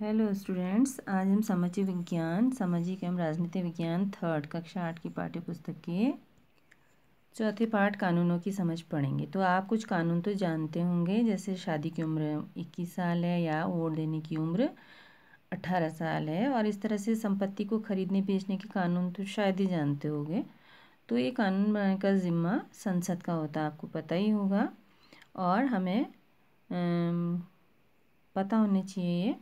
hello students आज हम सामाजिक विज्ञान सामाजिक एवं राजनीतिक विज्ञान थर्ड कक्षा आठ की पाठ्य पुस्तक के चौथे पाठ कानूनों की समझ पढ़ेंगे तो आप कुछ कानून तो जानते होंगे जैसे शादी की उम्र इक्कीस साल है या वोट देने की उम्र अट्ठारह साल है और इस तरह से संपत्ति को खरीदने बेचने के कानून तो शायद ही जानते होंगे तो ये कानून बनाने का ज़िम्मा संसद का होता है आपको पता ही होगा और हमें पता होने चाहिए ये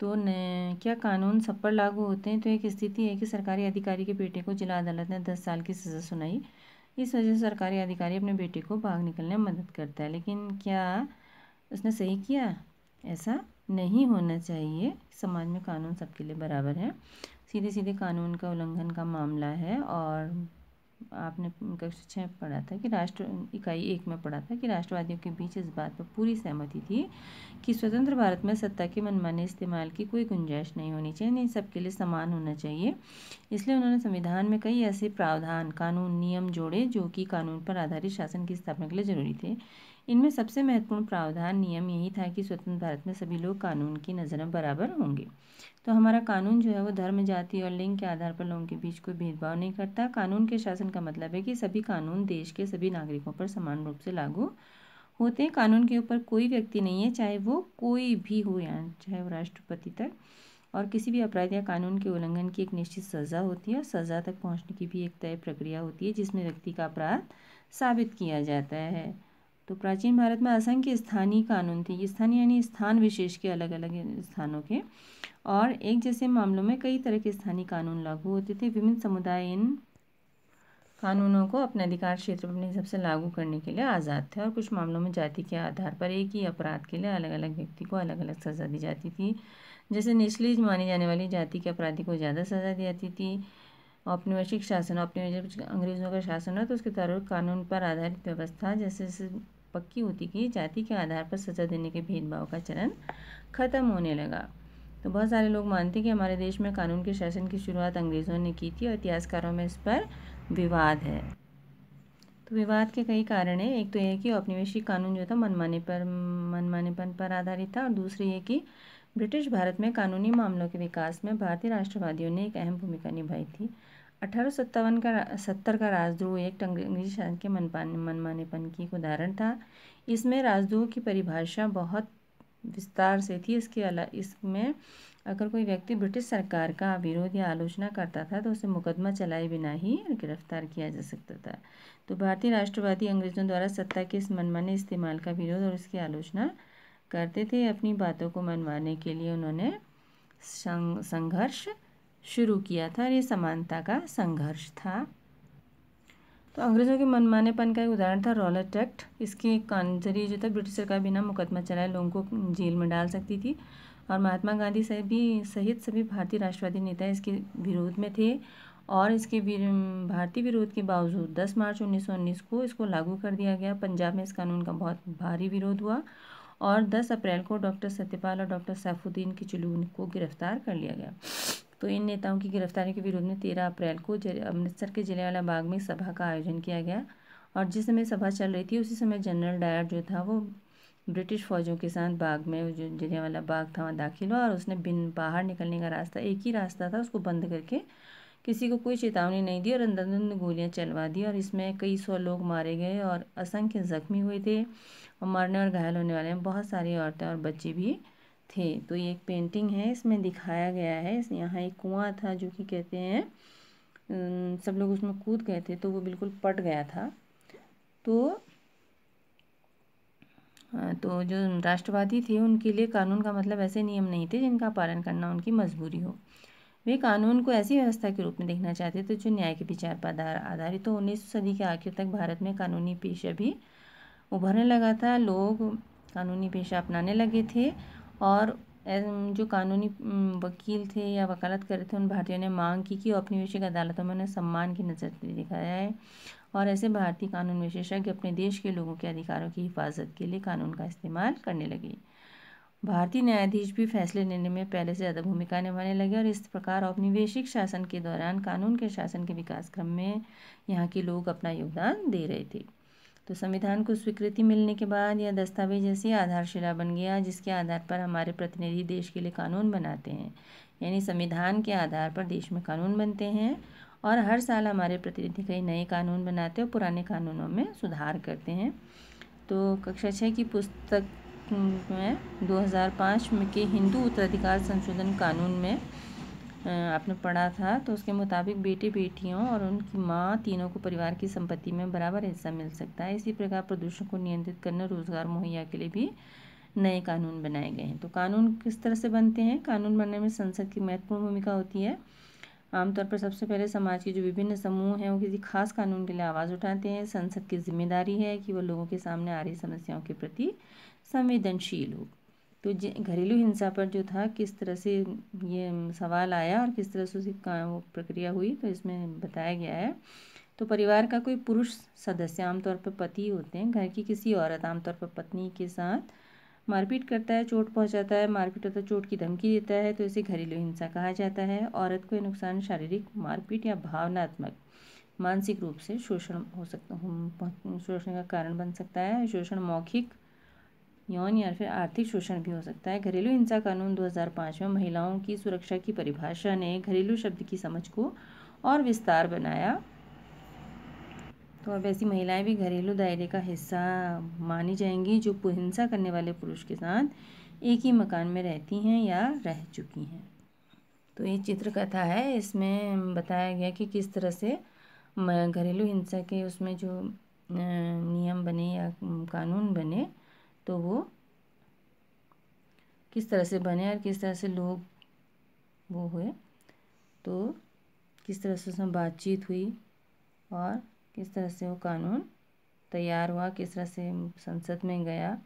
तो न क्या कानून सब पर लागू होते हैं तो एक स्थिति है कि सरकारी अधिकारी के बेटे को जिला अदालत ने दस साल की सज़ा सुनाई इस वजह से सरकारी अधिकारी अपने बेटे को भाग निकलने में मदद करता है लेकिन क्या उसने सही किया ऐसा नहीं होना चाहिए समाज में कानून सबके लिए बराबर है सीधे सीधे कानून का उल्लंघन का मामला है और आपने कक्षा छः में पढ़ा था कि राष्ट्र इकाई एक में पढ़ा था कि राष्ट्रवादियों के बीच इस बात पर पूरी सहमति थी कि स्वतंत्र भारत में सत्ता के मनमाने इस्तेमाल की कोई गुंजाइश नहीं होनी चाहिए नहीं सबके लिए समान होना चाहिए इसलिए उन्होंने संविधान में कई ऐसे प्रावधान कानून नियम जोड़े जो कि कानून पर आधारित शासन की स्थापना के लिए जरूरी थे इनमें सबसे महत्वपूर्ण प्रावधान नियम यही था कि स्वतंत्र भारत में सभी लोग कानून की नज़र में बराबर होंगे तो हमारा कानून जो है वो धर्म जाति और लिंग के आधार पर लोगों के बीच कोई भेदभाव नहीं करता कानून के शासन का मतलब है कि सभी कानून देश के सभी नागरिकों पर समान रूप से लागू होते हैं कानून के ऊपर कोई व्यक्ति नहीं है चाहे वो कोई भी हो या चाहे वो राष्ट्रपति तक और किसी भी अपराध या कानून के उल्लंघन की एक निश्चित सज़ा होती है और सज़ा तक पहुंचने की भी एक तय प्रक्रिया होती है जिसमें व्यक्ति का अपराध साबित किया जाता है तो प्राचीन भारत में असंख्य स्थानीय कानून थे ये स्थानीय यानी स्थान विशेष के अलग अलग स्थानों के और एक जैसे मामलों में कई तरह के स्थानीय कानून लागू होते थे विभिन्न समुदाय इन कानूनों को अपने अधिकार क्षेत्र में अपने हिसाब से लागू करने के लिए आज़ाद थे और कुछ मामलों में जाति के आधार पर एक ही अपराध के लिए अलग अलग व्यक्ति को अलग अलग सज़ा दी जाती थी जैसे निचली मानी जाने वाली जाति के अपराधी को ज़्यादा सज़ा दी जाती थी औपनिवेशिक शासन औपनिवेशिक अंग्रेज़ों का शासन है तो उसके तहत कानून पर आधारित व्यवस्था जैसे पक्की होती गई जाति के आधार पर सजा देने के भेदभाव का चलन खत्म होने लगा तो बहुत सारे लोग मानते हैं कि हमारे देश में कानून के शासन की शुरुआत अंग्रेज़ों ने की थी और इतिहासकारों में इस पर विवाद है तो विवाद के कई कारण हैं एक तो यह कि औपनिवेशिक कानून जो था मनमाने पर मनमानेपन पर आधारित था और दूसरे ये कि ब्रिटिश भारत में कानूनी मामलों के विकास में भारतीय राष्ट्रवादियों ने एक अहम भूमिका निभाई थी अठारह सत्तावन का सत्तर का राजद्रोह एक अंग्रेजी शासन के मनपान मनमानेपन की एक उदाहरण था इसमें राजद्रोह की परिभाषा बहुत विस्तार से थी इसके अला इसमें अगर कोई व्यक्ति ब्रिटिश सरकार का विरोध या आलोचना करता था तो उसे मुकदमा चलाए बिना ही गिरफ्तार किया जा सकता था तो भारतीय राष्ट्रवादी अंग्रेजों द्वारा सत्ता के इस मनमाने इस्तेमाल का विरोध और इसकी आलोचना करते थे अपनी बातों को मनवाने के लिए उन्होंने संघर्ष शुरू किया था और ये समानता का संघर्ष था तो अंग्रेज़ों के मनमानेपन का एक उदाहरण था रॉलेट एक्ट इसके जरिए जो था ब्रिटिश सरकार बिना मुकदमा चलाए लोगों को जेल में डाल सकती थी और महात्मा गांधी साहब भी सहित सभी भारतीय राष्ट्रवादी नेता इसके विरोध में थे और इसके भारतीय विरोध के बावजूद 10 मार्च 1919 को इसको लागू कर दिया गया पंजाब में इस कानून का बहुत भारी विरोध हुआ और 10 अप्रैल को डॉक्टर सत्यपाल और डॉक्टर सैफुद्दीन चुलून को गिरफ्तार कर लिया गया तो इन नेताओं की गिरफ्तारी के विरोध में तेरह अप्रैल को अमृतसर के जिले वाला बाग में सभा का आयोजन किया गया और जिस समय सभा चल रही थी उसी समय जनरल डायर जो था वो ब्रिटिश फ़ौजों के साथ बाग में जो जिले वाला बाग था वहाँ दाखिल हुआ और उसने बिन बाहर निकलने का रास्ता एक ही रास्ता था उसको बंद करके किसी को कोई चेतावनी नहीं दी और अंदर गोलियां चलवा दी और इसमें कई सौ लोग मारे गए और असंख्य जख्मी हुए थे और मरने और घायल होने वाले बहुत सारी औरतें और बच्चे भी थे तो ये एक पेंटिंग है इसमें दिखाया गया है यहाँ एक कुआं था जो कि कहते हैं सब लोग उसमें कूद गए थे तो वो बिल्कुल पट गया था तो तो जो राष्ट्रवादी थे उनके लिए कानून का मतलब ऐसे नियम नहीं थे जिनका पालन करना उनकी मजबूरी हो वे कानून को ऐसी व्यवस्था के रूप में देखना चाहते थे जो न्याय के विचार पर आधार आधारित तो उन्नीस सदी के आखिर तक भारत में कानूनी पेशा भी उभरने लगा था लोग कानूनी पेशा अपनाने लगे थे और जो कानूनी वकील थे या वकालत कर रहे थे उन भारतीयों ने मांग की कि औपनिवेशिक अदालतों में उन्हें सम्मान की नज़र दिखाया जाए और ऐसे भारतीय कानून विशेषज्ञ अपने देश के लोगों के अधिकारों की हिफाजत के लिए कानून का इस्तेमाल करने लगे भारतीय न्यायाधीश भी फैसले लेने में पहले से ज़्यादा भूमिका निभाने लगे और इस प्रकार औपनिवेशिक शासन के दौरान कानून के शासन के विकास क्रम में यहाँ के लोग अपना योगदान दे रहे थे तो संविधान को स्वीकृति मिलने के बाद यह दस्तावेज ऐसी आधारशिला बन गया जिसके आधार पर हमारे प्रतिनिधि देश के लिए कानून बनाते हैं यानी संविधान के आधार पर देश में कानून बनते हैं और हर साल हमारे प्रतिनिधि कई नए कानून बनाते और पुराने कानूनों में सुधार करते हैं तो कक्षा छः की पुस्तक में 2005 में के हिंदू उत्तराधिकार संशोधन कानून में आपने पढ़ा था तो उसके मुताबिक बेटे बेटियों और उनकी माँ तीनों को परिवार की संपत्ति में बराबर हिस्सा मिल सकता है इसी प्रकार प्रदूषण को नियंत्रित करने रोजगार मुहैया के लिए भी नए कानून बनाए गए हैं तो कानून किस तरह से बनते हैं कानून बनने में संसद की महत्वपूर्ण भूमिका होती है आमतौर पर सबसे पहले समाज के जो विभिन्न समूह हैं वो किसी खास कानून के लिए आवाज़ उठाते हैं संसद की जिम्मेदारी है कि वह लोगों के सामने आ रही समस्याओं के प्रति संवेदनशील हो तो घरेलू हिंसा पर जो था किस तरह से ये सवाल आया और किस तरह से उसकी वो प्रक्रिया हुई तो इसमें बताया गया है तो परिवार का कोई पुरुष सदस्य आमतौर पर पति होते हैं घर की किसी औरत आमतौर पर पत्नी के साथ मारपीट करता है चोट पहुंचाता है मारपीट होता चोट की धमकी देता है तो इसे घरेलू हिंसा कहा जाता है औरत को नुकसान शारीरिक मारपीट या भावनात्मक मानसिक रूप से शोषण हो सकता शोषण का कारण बन सकता है शोषण मौखिक यौन या फिर आर्थिक शोषण भी हो सकता है घरेलू हिंसा कानून 2005 में महिलाओं की सुरक्षा की परिभाषा ने घरेलू शब्द की समझ को और विस्तार बनाया तो अब ऐसी महिलाएं भी घरेलू दायरे का हिस्सा मानी जाएंगी जो हिंसा करने वाले पुरुष के साथ एक ही मकान में रहती हैं या रह चुकी हैं तो ये चित्रकथा है इसमें बताया गया कि किस तरह से घरेलू हिंसा के उसमें जो नियम बने या कानून बने तो वो किस तरह से बने और किस तरह से लोग वो हुए तो किस तरह से उसमें बातचीत हुई और किस तरह से वो कानून तैयार हुआ किस तरह से संसद में गया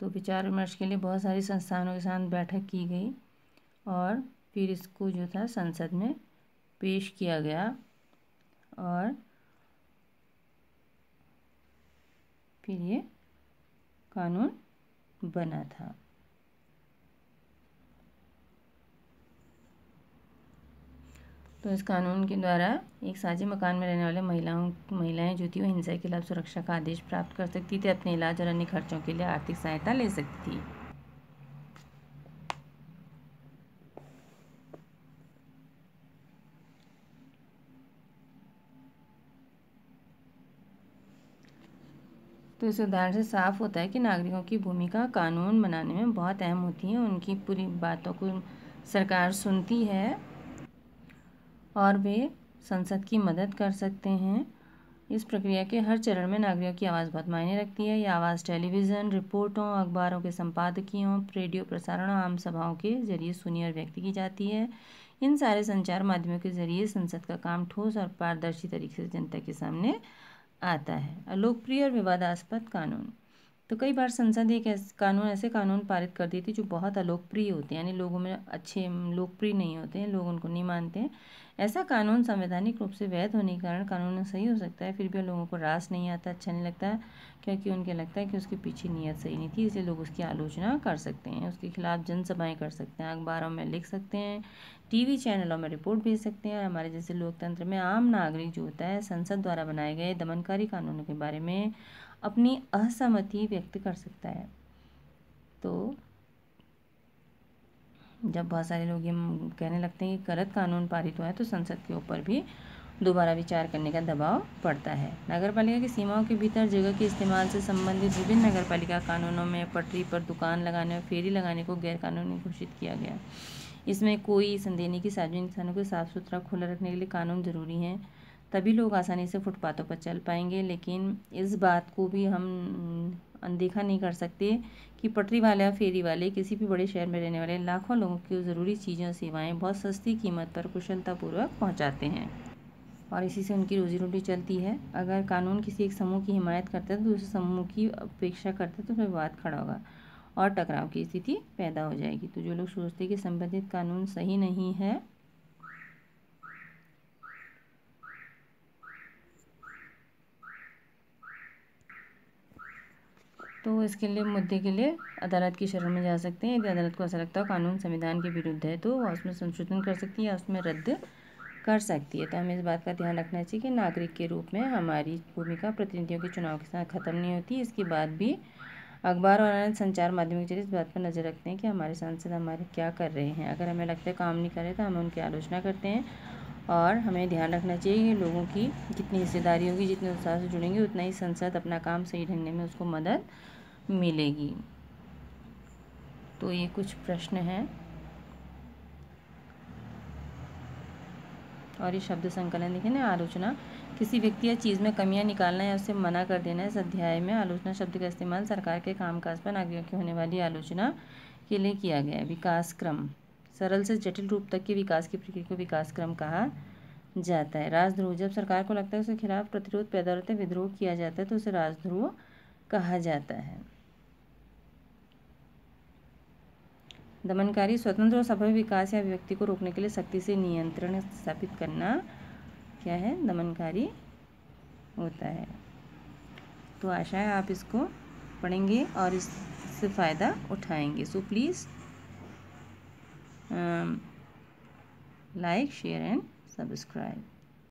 तो विचार विमर्श के लिए बहुत सारी संस्थानों के साथ बैठक की गई और फिर इसको जो था संसद में पेश किया गया और के लिए कानून बना था तो इस कानून के द्वारा एक साझे मकान में रहने वाले महिलाओं महिलाएं जो थी वो हिंसा के खिलाफ सुरक्षा का आदेश प्राप्त कर सकती थी अपने इलाज और अन्य खर्चों के लिए आर्थिक सहायता ले सकती थी तो इस उदाहरण से साफ होता है कि नागरिकों की भूमिका कानून बनाने में बहुत अहम होती है उनकी पूरी बातों को सरकार सुनती है और वे संसद की मदद कर सकते हैं इस प्रक्रिया के हर चरण में नागरिकों की आवाज़ बहुत मायने रखती है यह आवाज़ टेलीविज़न रिपोर्टों अखबारों के संपादकीयों रेडियो प्रसारण आम सभाओं के जरिए सुनी और व्यक्त की जाती है इन सारे संचार माध्यमों के जरिए संसद का काम ठोस और पारदर्शी तरीके से जनता के सामने आता है लोकप्रिय और विवादास्पद कानून तो कई बार संसद एक ऐसे कानून ऐसे कानून पारित कर देती है जो बहुत अलोकप्रिय होते हैं यानी लोगों में अच्छे लोकप्रिय नहीं होते हैं लोग उनको नहीं मानते हैं ऐसा कानून संवैधानिक रूप से वैध होने के कारण कानून सही हो सकता है फिर भी लोगों को रास नहीं आता अच्छा नहीं लगता क्योंकि उनके लगता है कि उसके पीछे नीयत सही नहीं थी इसलिए लोग उसकी आलोचना कर सकते हैं उसके खिलाफ जनसभाएँ कर सकते हैं अखबारों में लिख सकते हैं टीवी चैनलों में रिपोर्ट भेज सकते हैं हमारे जैसे लोकतंत्र में आम नागरिक जो होता है संसद द्वारा बनाए गए दमनकारी कानूनों के बारे में अपनी असहमति व्यक्त कर सकता है तो जब बहुत सारे लोग ये कहने लगते हैं कि गलत कानून पारित हुआ है तो संसद के ऊपर भी दोबारा विचार करने का दबाव पड़ता है नगर पालिका की सीमाओं के भीतर जगह के इस्तेमाल से संबंधित विभिन्न नगर पालिका कानूनों में पटरी पर दुकान लगाने और फेरी लगाने को गैरकानूनी घोषित किया गया इसमें कोई संदेह नहीं कि सार्वजनिक स्थानों को साफ़ सुथरा खुला रखने के लिए कानून ज़रूरी हैं तभी लोग आसानी से फुटपाथों पर चल पाएंगे लेकिन इस बात को भी हम अनदेखा नहीं कर सकते कि पटरी वाले या फेरी वाले किसी भी बड़े शहर में रहने वाले लाखों लोगों की ज़रूरी चीज़ें और सेवाएँ बहुत सस्ती कीमत पर कुशलतापूर्वक पहुँचाते हैं और इसी से उनकी रोजी रोटी चलती है अगर कानून किसी एक समूह की हिमायत करता है तो दूसरे समूह की अपेक्षा करता है तो उसमें विवाद खड़ा होगा और टकराव की स्थिति पैदा हो जाएगी तो जो लोग सोचते हैं कि संबंधित कानून सही नहीं है तो इसके लिए मुद्दे के लिए अदालत की शरण में जा सकते हैं यदि अदालत को ऐसा लगता है कानून संविधान के विरुद्ध है तो वह उसमें संशोधन कर सकती है या उसमें रद्द कर सकती है तो हमें इस बात का ध्यान रखना चाहिए कि नागरिक के रूप में हमारी भूमिका प्रतिनिधियों के चुनाव के साथ ख़त्म नहीं होती इसके बाद भी अखबार और अन्य संचार माध्यम के जरिए इस बात पर नज़र रखते हैं कि हमारे सांसद हमारे क्या कर रहे हैं अगर हमें लगता है काम नहीं कर रहे तो हम उनकी आलोचना करते हैं और हमें ध्यान रखना चाहिए कि लोगों की जितनी हिस्सेदारी होगी जितने उत्साह से जुड़ेंगे उतना ही संसद अपना काम सही ढंग में उसको मदद मिलेगी तो ये कुछ प्रश्न हैं और ये शब्द संकलन देखें ना आलोचना किसी व्यक्ति या चीज़ में कमियां निकालना या उससे मना कर देना इस अध्याय में आलोचना शब्द का इस्तेमाल सरकार के कामकाज पर नागरिकों की होने वाली आलोचना के लिए किया गया है विकास क्रम सरल से जटिल रूप तक के विकास की प्रक्रिया को विकास क्रम कहा जाता है राजद्रोह जब सरकार को लगता है उसके खिलाफ प्रतिरोध पैदा होते विद्रोह किया जाता है तो उसे राजद्रोह कहा जाता है दमनकारी स्वतंत्र और सभव्य विकास या व्यक्ति को रोकने के लिए सख्ती से नियंत्रण स्थापित करना क्या है दमनकारी होता है तो आशा है आप इसको पढ़ेंगे और इससे फ़ायदा उठाएंगे so please um, like share and subscribe